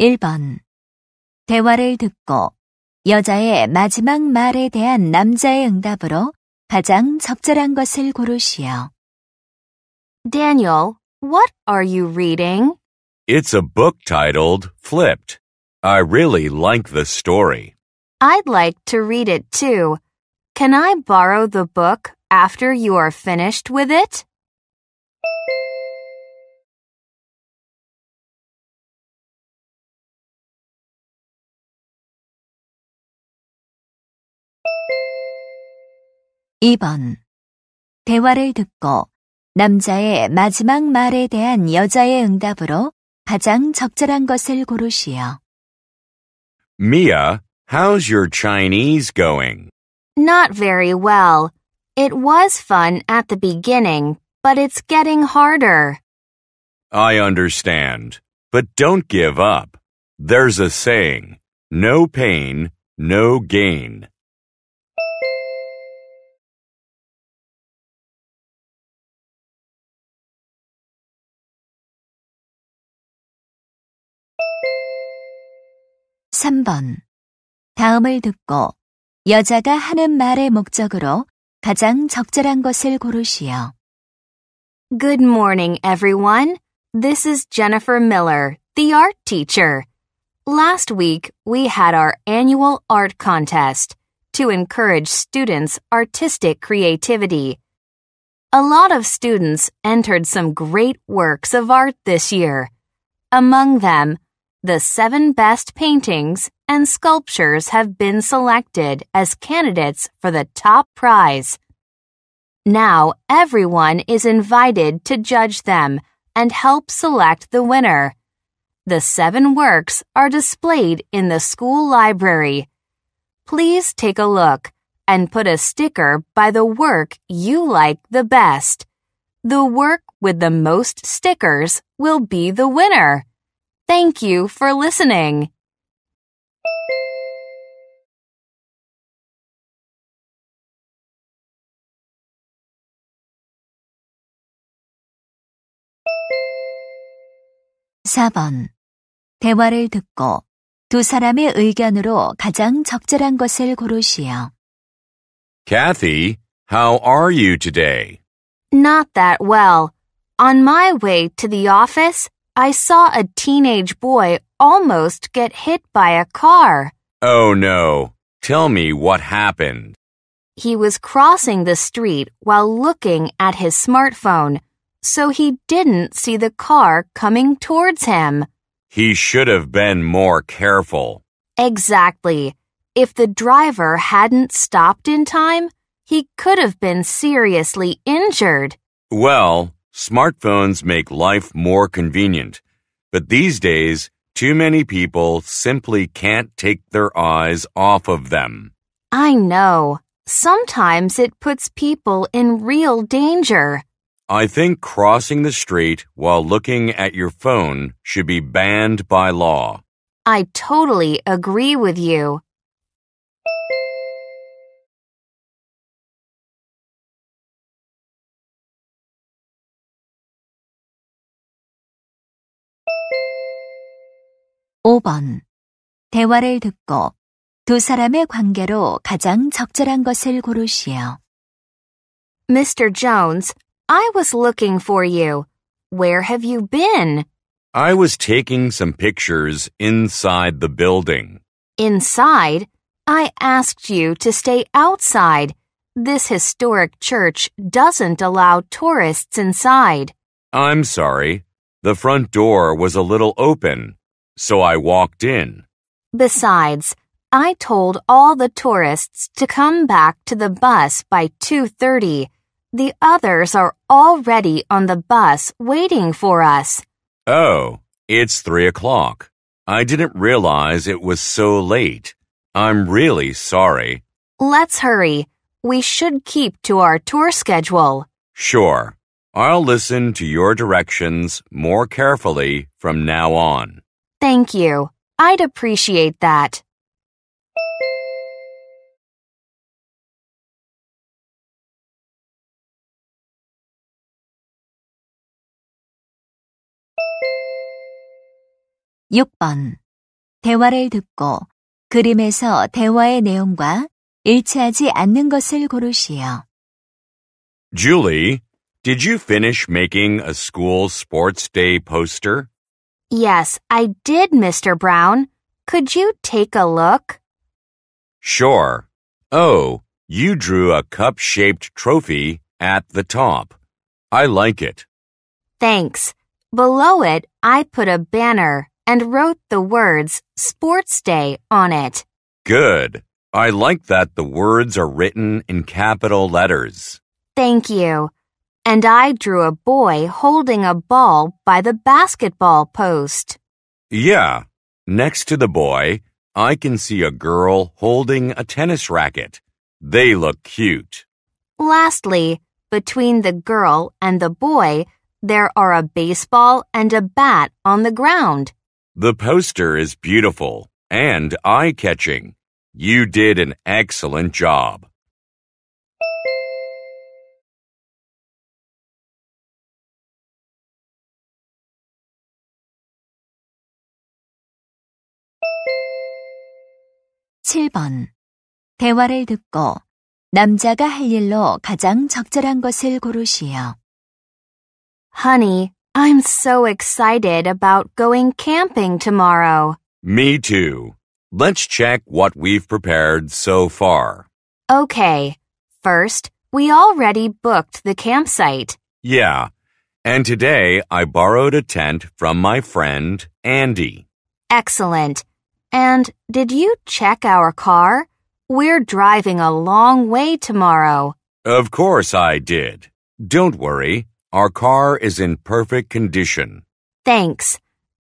1번. 대화를 듣고 여자의 마지막 말에 대한 남자의 응답으로 가장 적절한 것을 고르시오. Daniel, what are you reading? It's a book titled Flipped. I really like the story. I'd like to read it too. Can I borrow the book after you are finished with it? 2번. 대화를 듣고 남자의 마지막 말에 대한 여자의 응답으로 가장 적절한 것을 고르시오. Mia, how's your Chinese going? Not very well. It was fun at the beginning, but it's getting harder. I understand, but don't give up. There's a saying, no pain, no gain. 3번. 다음을 듣고 여자가 하는 말의 목적으로 가장 적절한 것을 고르시오. Good morning, everyone. This is Jennifer Miller, the art teacher. Last week, we had our annual art contest to encourage students' artistic creativity. A lot of students entered some great works of art this year. Among them, the seven best paintings and sculptures have been selected as candidates for the top prize. Now everyone is invited to judge them and help select the winner. The seven works are displayed in the school library. Please take a look and put a sticker by the work you like the best. The work with the most stickers will be the winner. Thank you for listening. (4번) 대화를 듣고 두 사람의 의견으로 가장 적절한 것을 고르시오. Kathy, how are you today? Not that well. On my way to the office, I saw a teenage boy almost get hit by a car. Oh no. Tell me what happened. He was crossing the street while looking at his smartphone, so he didn't see the car coming towards him. He should have been more careful. Exactly. If the driver hadn't stopped in time, he could have been seriously injured. Well, Smartphones make life more convenient, but these days, too many people simply can't take their eyes off of them. I know. Sometimes it puts people in real danger. I think crossing the street while looking at your phone should be banned by law. I totally agree with you. 5번 대화를 듣고 두 사람의 관계로 가장 적절한 것을 고르시오. Mr. Jones, I was looking for you. Where have you been? I was taking some pictures inside the building. Inside? I asked you to stay outside. This historic church doesn't allow tourists inside. I'm sorry. The front door was a little open so I walked in. Besides, I told all the tourists to come back to the bus by 2.30. The others are already on the bus waiting for us. Oh, it's three o'clock. I didn't realize it was so late. I'm really sorry. Let's hurry. We should keep to our tour schedule. Sure. I'll listen to your directions more carefully from now on. Thank you. I'd appreciate that. (6번) 대화를 듣고 그림에서 대화의 내용과 일치하지 않는 것을 고르시오. Julie, did you finish making a school sports day poster? Yes, I did, Mr. Brown. Could you take a look? Sure. Oh, you drew a cup shaped trophy at the top. I like it. Thanks. Below it, I put a banner and wrote the words Sports Day on it. Good. I like that the words are written in capital letters. Thank you and I drew a boy holding a ball by the basketball post. Yeah. Next to the boy, I can see a girl holding a tennis racket. They look cute. Lastly, between the girl and the boy, there are a baseball and a bat on the ground. The poster is beautiful and eye catching. You did an excellent job. 7번. 대화를 듣고 남자가 할 일로 가장 적절한 것을 고르시오. Honey, I'm so excited about going camping tomorrow. Me too. Let's check what we've prepared so far. Okay. First, we already booked the campsite. Yeah. And today I borrowed a tent from my friend, Andy. Excellent. And did you check our car? We're driving a long way tomorrow. Of course I did. Don't worry. Our car is in perfect condition. Thanks.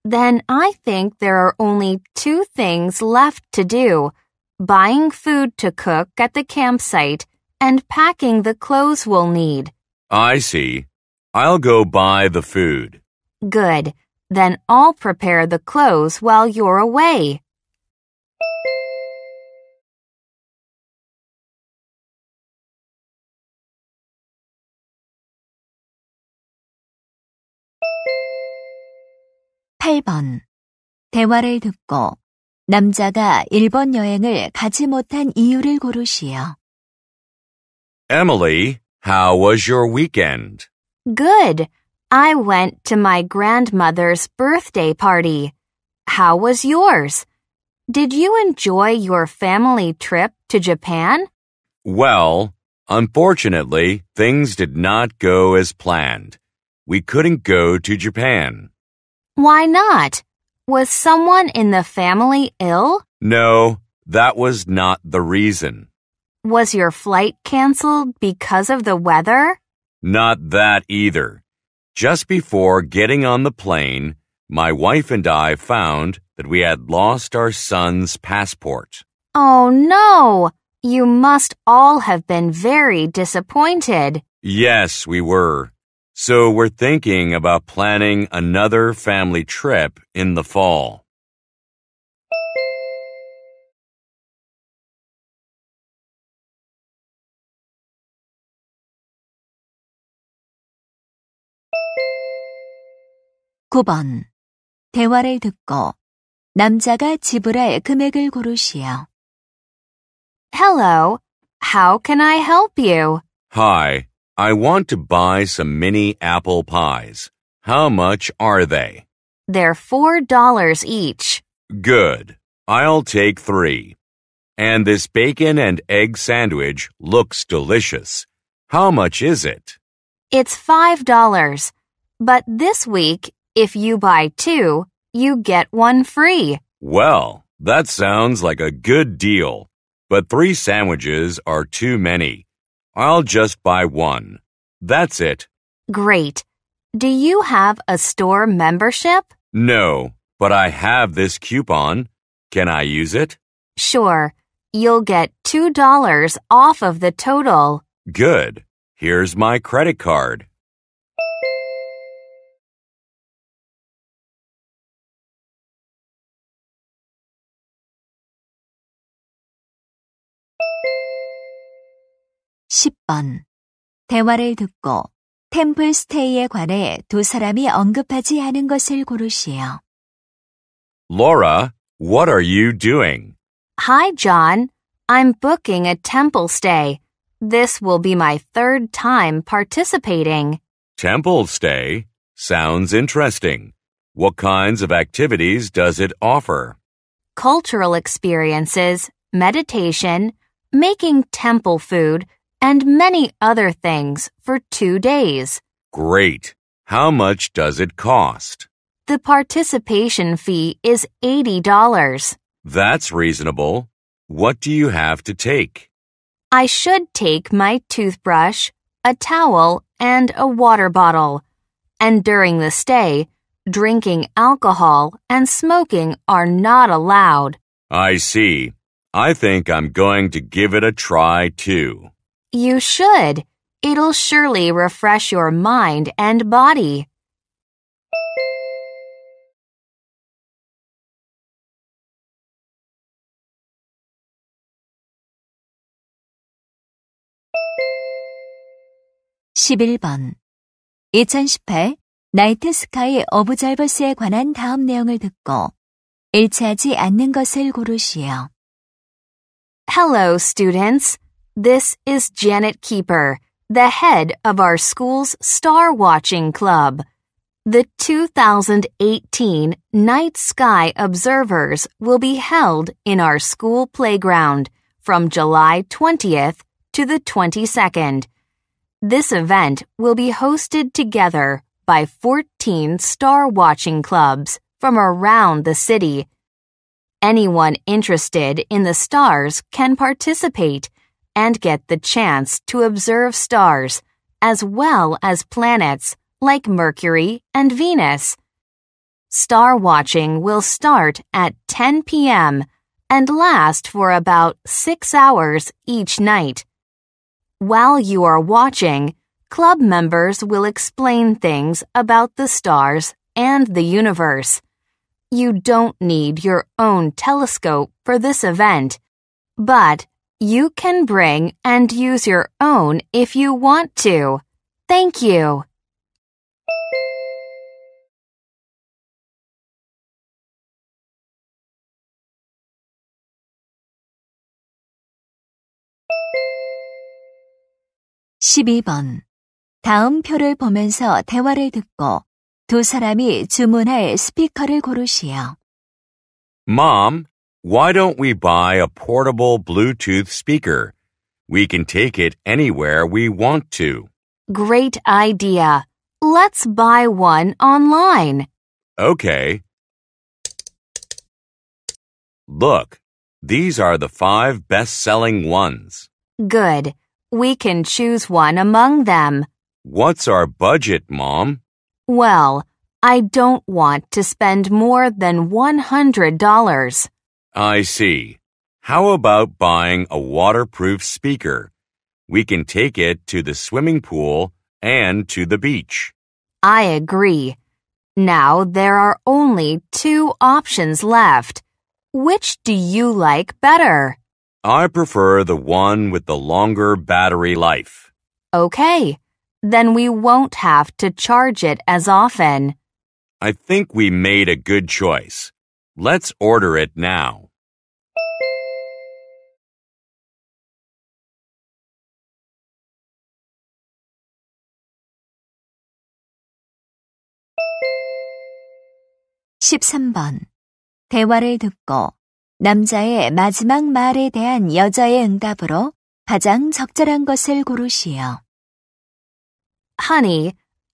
Then I think there are only two things left to do. Buying food to cook at the campsite and packing the clothes we'll need. I see. I'll go buy the food. Good. Then I'll prepare the clothes while you're away. 8번. 대화를 듣고 남자가 일본 여행을 가지 못한 이유를 고르시오. Emily, how was your weekend? Good. I went to my grandmother's birthday party. How was yours? Did you enjoy your family trip to Japan? Well, unfortunately, things did not go as planned. We couldn't go to Japan. Why not? Was someone in the family ill? No, that was not the reason. Was your flight canceled because of the weather? Not that either. Just before getting on the plane, my wife and I found that we had lost our son's passport. Oh no! You must all have been very disappointed. Yes, we were. So we're thinking about planning another family trip in the fall. 대화를 듣고 남자가 지불할 금액을 Hello, how can I help you? Hi, I want to buy some mini apple pies. How much are they? They're four dollars each. Good. I'll take three. And this bacon and egg sandwich looks delicious. How much is it? It's five dollars. But this week, if you buy two, you get one free. Well, that sounds like a good deal. But three sandwiches are too many. I'll just buy one. That's it. Great. Do you have a store membership? No, but I have this coupon. Can I use it? Sure. You'll get $2 off of the total. Good. Here's my credit card. 10번. 대화를 듣고 템플스테이에 관해 두 사람이 언급하지 않은 것을 고르시오. Laura, what are you doing? Hi, John. I'm booking a temple stay. This will be my third time participating. Temple stay? Sounds interesting. What kinds of activities does it offer? Cultural experiences, meditation, making temple food, and many other things for two days. Great. How much does it cost? The participation fee is $80. That's reasonable. What do you have to take? I should take my toothbrush, a towel, and a water bottle. And during the stay, drinking alcohol and smoking are not allowed. I see. I think I'm going to give it a try too. You should. It'll surely refresh your mind and body. 나이트 스카이 관한 다음 내용을 듣고 일치하지 않는 것을 고르시오. Hello, students. This is Janet Keeper, the head of our school's Star Watching Club. The 2018 Night Sky Observers will be held in our school playground from July 20th to the 22nd. This event will be hosted together by 14 star watching clubs from around the city. Anyone interested in the stars can participate and get the chance to observe stars, as well as planets like Mercury and Venus. Star watching will start at 10 p.m. and last for about six hours each night. While you are watching, club members will explain things about the stars and the universe. You don't need your own telescope for this event, but you can bring and use your own if you want to. Thank you. (12번) 다음 표를 보면서 대화를 듣고 두 사람이 주문할 스피커를 고르시오. Mom, why don't we buy a portable Bluetooth speaker? We can take it anywhere we want to. Great idea. Let's buy one online. Okay. Look, these are the five best-selling ones. Good. We can choose one among them. What's our budget, Mom? Well, I don't want to spend more than $100. I see. How about buying a waterproof speaker? We can take it to the swimming pool and to the beach. I agree. Now there are only two options left. Which do you like better? I prefer the one with the longer battery life. Okay, then we won't have to charge it as often. I think we made a good choice. Let's order it now. (13번) 대화를 듣고 남자의 마지막 말에 대한 여자의 응답으로 가장 적절한 것을 고르시오. Honey,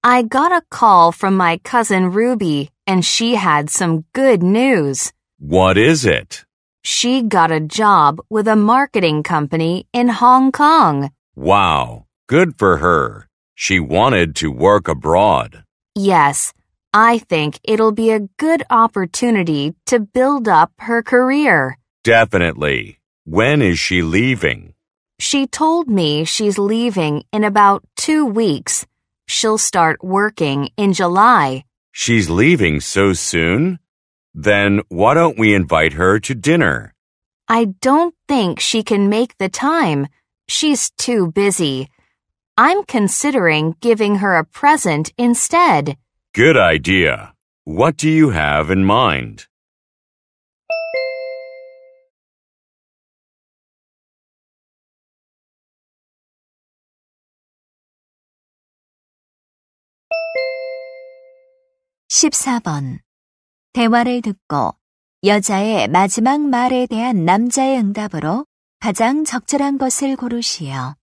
I got a call from my cousin Ruby, and she had some good news. What is it? She got a job with a marketing company in Hong Kong. Wow, good for her. She wanted to work abroad. Yes, I think it'll be a good opportunity to build up her career. Definitely. When is she leaving? She told me she's leaving in about two weeks. She'll start working in July. She's leaving so soon? Then why don't we invite her to dinner? I don't think she can make the time. She's too busy. I'm considering giving her a present instead. Good idea. What do you have in mind? 14번. 대화를 듣고 여자의 마지막 말에 대한 남자의 응답으로 가장 적절한 것을 고르시오.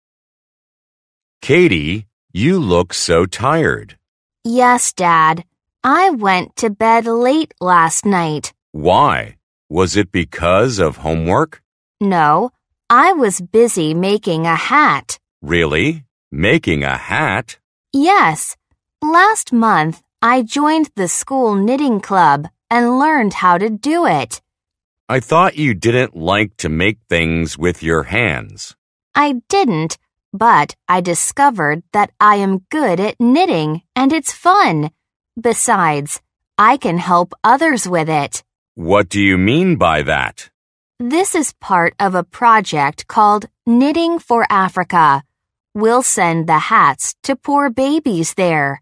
Katie, you look so tired. Yes, Dad. I went to bed late last night. Why? Was it because of homework? No, I was busy making a hat. Really? Making a hat? Yes. Last month, I joined the school knitting club and learned how to do it. I thought you didn't like to make things with your hands. I didn't, but I discovered that I am good at knitting and it's fun. Besides, I can help others with it. What do you mean by that? This is part of a project called Knitting for Africa. We'll send the hats to poor babies there.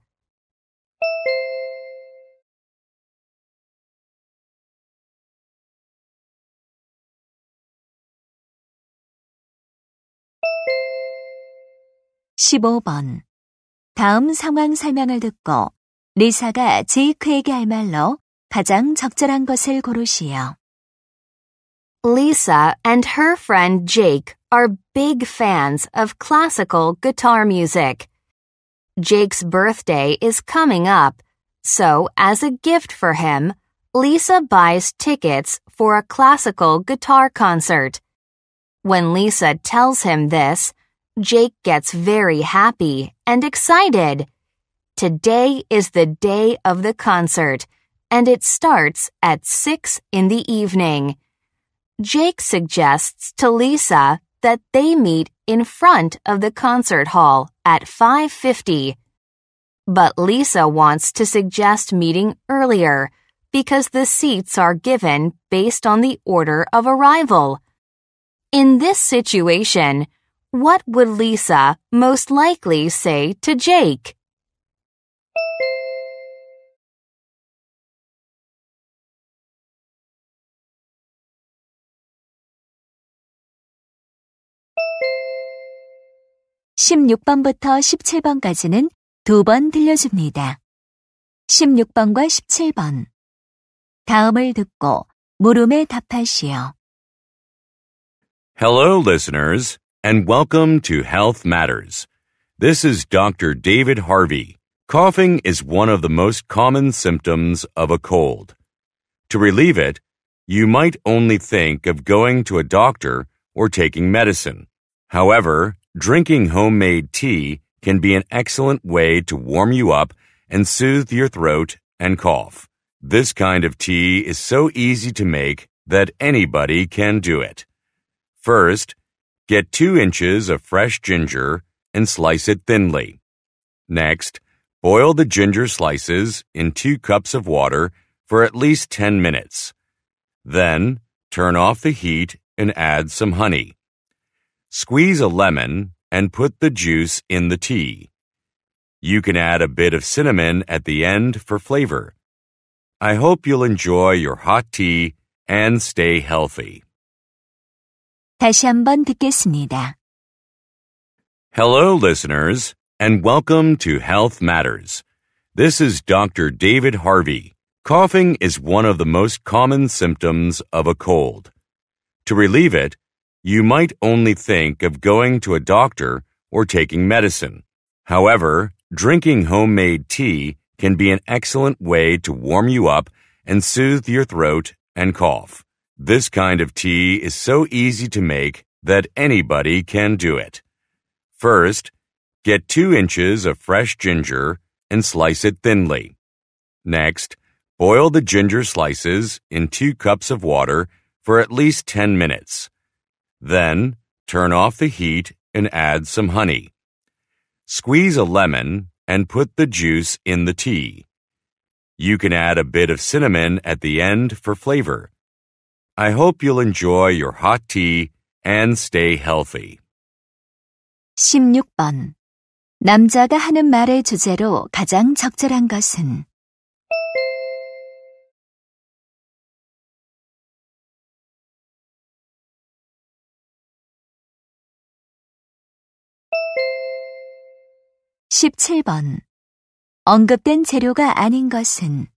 15번. 다음 상황 설명을 듣고 리사가 제이크에게 할 말로 가장 적절한 것을 고르시오. Lisa and her friend Jake are big fans of classical guitar music. Jake's birthday is coming up, so as a gift for him, Lisa buys tickets for a classical guitar concert. When Lisa tells him this, Jake gets very happy and excited. Today is the day of the concert, and it starts at 6 in the evening. Jake suggests to Lisa that they meet in front of the concert hall at 5:50. But Lisa wants to suggest meeting earlier because the seats are given based on the order of arrival. In this situation, what would Lisa most likely say to Jake? (16번부터 17번까지는) 두 번 들려줍니다. 16번과 17번. 다음을 듣고 물음에 답하시오. Hello, listeners and welcome to Health Matters. This is Dr. David Harvey. Coughing is one of the most common symptoms of a cold. To relieve it, you might only think of going to a doctor or taking medicine. However, drinking homemade tea can be an excellent way to warm you up and soothe your throat and cough. This kind of tea is so easy to make that anybody can do it. First, Get 2 inches of fresh ginger and slice it thinly. Next, boil the ginger slices in 2 cups of water for at least 10 minutes. Then, turn off the heat and add some honey. Squeeze a lemon and put the juice in the tea. You can add a bit of cinnamon at the end for flavor. I hope you'll enjoy your hot tea and stay healthy. 다시 한번 듣겠습니다. Hello, listeners, and welcome to Health Matters. This is Dr. David Harvey. Coughing is one of the most common symptoms of a cold. To relieve it, you might only think of going to a doctor or taking medicine. However, drinking homemade tea can be an excellent way to warm you up and soothe your throat and cough. This kind of tea is so easy to make that anybody can do it. First, get 2 inches of fresh ginger and slice it thinly. Next, boil the ginger slices in 2 cups of water for at least 10 minutes. Then, turn off the heat and add some honey. Squeeze a lemon and put the juice in the tea. You can add a bit of cinnamon at the end for flavor. I hope you'll enjoy your hot tea and stay healthy. 16번. 남자가 하는 말의 주제로 가장 적절한 것은 (17번) 언급된 재료가 아닌 것은